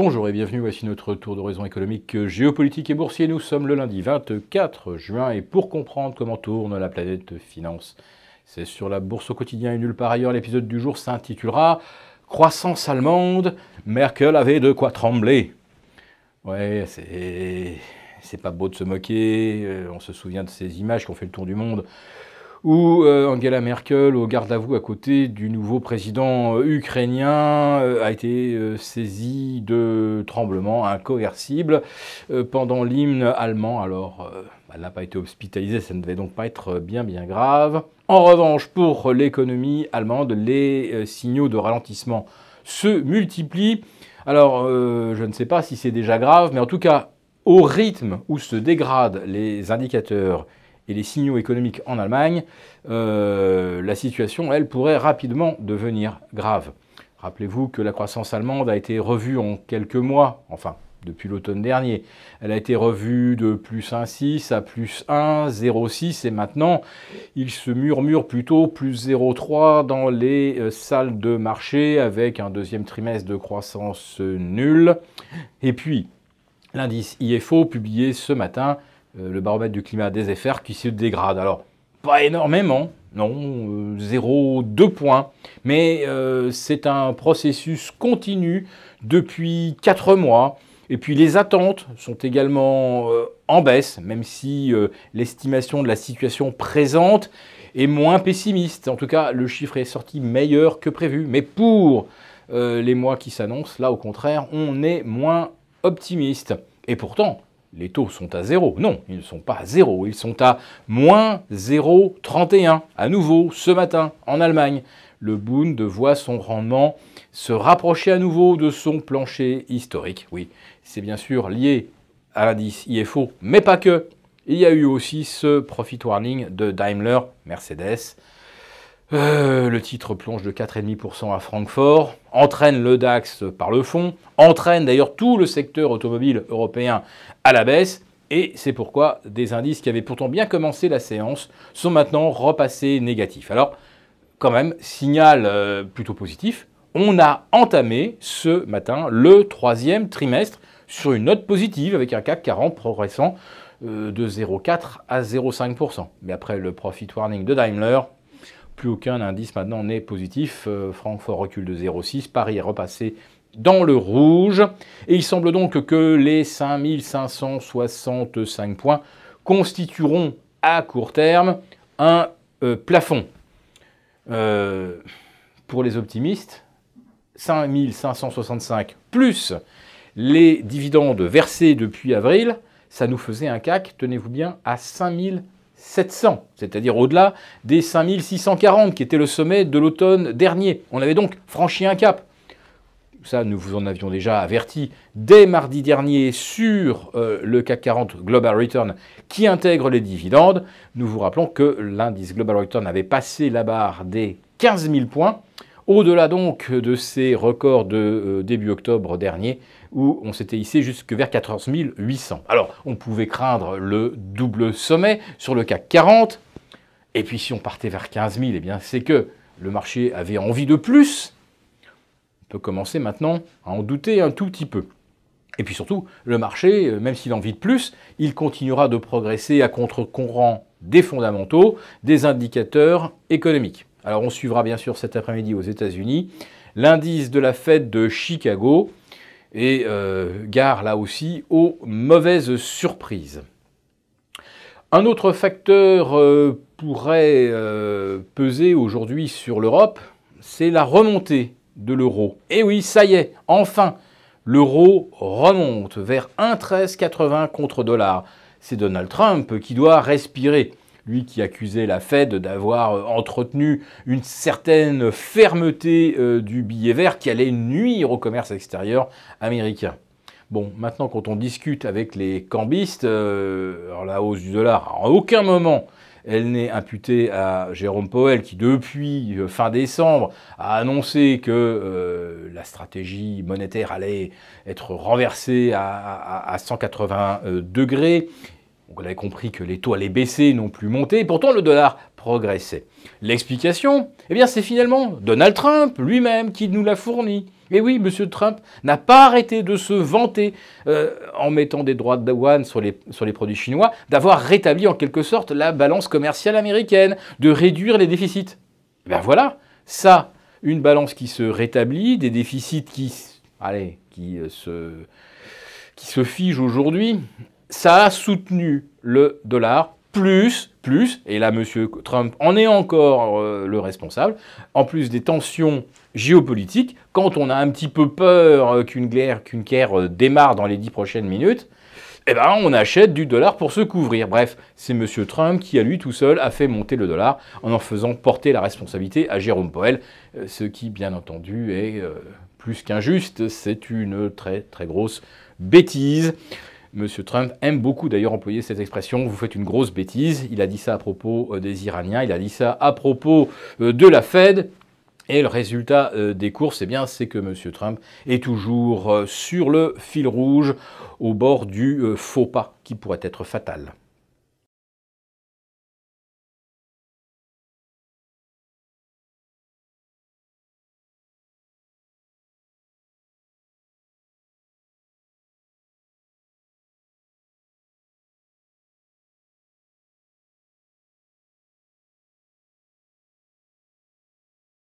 Bonjour et bienvenue, voici notre tour d'horizon économique, géopolitique et boursier. Nous sommes le lundi 24 juin et pour comprendre comment tourne la planète finance, c'est sur la bourse au quotidien et nulle part ailleurs. L'épisode du jour s'intitulera Croissance allemande, Merkel avait de quoi trembler. Ouais, c'est. C'est pas beau de se moquer, euh, on se souvient de ces images qui ont fait le tour du monde où euh, Angela Merkel au garde à vous à côté du nouveau président euh, ukrainien euh, a été saisi de tremblements incoercibles pendant l'hymne allemand. Alors, elle n'a pas été hospitalisée, ça ne devait donc pas être bien bien grave. En revanche, pour l'économie allemande, les signaux de ralentissement se multiplient. Alors, je ne sais pas si c'est déjà grave, mais en tout cas, au rythme où se dégradent les indicateurs et les signaux économiques en Allemagne, euh, la situation, elle, pourrait rapidement devenir grave. Rappelez-vous que la croissance allemande a été revue en quelques mois, enfin depuis l'automne dernier. Elle a été revue de plus 1,6 à plus 1, et maintenant il se murmure plutôt plus 0,3 dans les euh, salles de marché avec un deuxième trimestre de croissance nulle. Et puis l'indice IFO publié ce matin euh, le baromètre du climat des FR qui se dégrade. Alors, pas énormément, non, 0,2 euh, points, mais euh, c'est un processus continu depuis 4 mois. Et puis les attentes sont également en baisse, même si l'estimation de la situation présente est moins pessimiste. En tout cas, le chiffre est sorti meilleur que prévu. Mais pour les mois qui s'annoncent, là au contraire, on est moins optimiste. Et pourtant, les taux sont à zéro. Non, ils ne sont pas à zéro, ils sont à moins 0,31 à nouveau ce matin en Allemagne. Le Bund voit son rendement se rapprocher à nouveau de son plancher historique. Oui, c'est bien sûr lié à l'indice IFO, mais pas que. Il y a eu aussi ce profit warning de Daimler Mercedes. Euh, le titre plonge de 4,5% à Francfort, entraîne le DAX par le fond, entraîne d'ailleurs tout le secteur automobile européen à la baisse. Et c'est pourquoi des indices qui avaient pourtant bien commencé la séance sont maintenant repassés négatifs. Alors, quand même, signal euh, plutôt positif. On a entamé ce matin le troisième trimestre sur une note positive avec un CAC 40 progressant euh, de 0,4 à 0,5%. Mais après le profit warning de Daimler, plus aucun indice maintenant n'est positif. Euh, Francfort recule de 0,6. Paris est repassé dans le rouge. Et il semble donc que les 5565 points constitueront à court terme un euh, plafond. Euh, pour les optimistes, 5565 plus les dividendes versés depuis avril, ça nous faisait un CAC, tenez-vous bien, à 5000 700, c'est-à-dire au-delà des 5640 qui était le sommet de l'automne dernier. On avait donc franchi un cap. Ça, nous vous en avions déjà averti dès mardi dernier sur euh, le CAC 40 Global Return qui intègre les dividendes. Nous vous rappelons que l'indice Global Return avait passé la barre des 15 000 points. Au-delà donc de ces records de euh, début octobre dernier, où on s'était hissé jusque vers 14 800. Alors, on pouvait craindre le double sommet sur le CAC 40. Et puis, si on partait vers 15 000, eh bien, c'est que le marché avait envie de plus. On peut commencer maintenant à en douter un tout petit peu. Et puis surtout, le marché, euh, même s'il a envie de plus, il continuera de progresser à contre-courant des fondamentaux, des indicateurs économiques. Alors on suivra bien sûr cet après-midi aux États-Unis l'indice de la fête de Chicago et euh, gare là aussi aux mauvaises surprises. Un autre facteur euh, pourrait euh, peser aujourd'hui sur l'Europe, c'est la remontée de l'euro. Et eh oui, ça y est, enfin, l'euro remonte vers 1,1380 contre dollar. C'est Donald Trump qui doit respirer lui qui accusait la Fed d'avoir euh, entretenu une certaine fermeté euh, du billet vert qui allait nuire au commerce extérieur américain. Bon, maintenant quand on discute avec les cambistes, euh, la hausse du dollar, à aucun moment elle n'est imputée à Jérôme Powell qui depuis fin décembre a annoncé que la stratégie monétaire allait être renversée à, à 180 degrés on avait compris que les taux allaient baisser, non plus monter, et pourtant le dollar progressait. L'explication Eh bien, c'est finalement Donald Trump lui-même qui nous l'a fourni. Et eh oui, M. Trump n'a pas arrêté de se vanter, euh, en mettant des droits de douane sur les, produits chinois, d'avoir rétabli en quelque sorte la balance commerciale américaine, de réduire les déficits. Ben voilà, ça, une balance qui se rétablit, des déficits qui, qui euh, se, qui se figent aujourd'hui ça a soutenu le dollar plus, plus, et là, M. Trump en est encore euh, le responsable, en plus des tensions géopolitiques, quand on a un petit peu peur euh, qu'une guerre, qu'une guerre euh, démarre dans les dix prochaines minutes, eh ben, on achète du dollar pour se couvrir. Bref, c'est M. Trump qui, à lui tout seul, a fait monter le dollar en en faisant porter la responsabilité à Jérôme Powell, ce qui, bien entendu, est plus qu'injuste, c'est une très, très grosse bêtise. M. Trump aime beaucoup d'ailleurs employer cette expression, vous faites une grosse bêtise. Il a dit ça à propos euh, des Iraniens, il a dit ça à propos euh, de la Fed. Et le résultat euh, des courses, eh bien, c'est que M. Trump est toujours sur le fil rouge au bord du faux pas qui pourrait être fatal.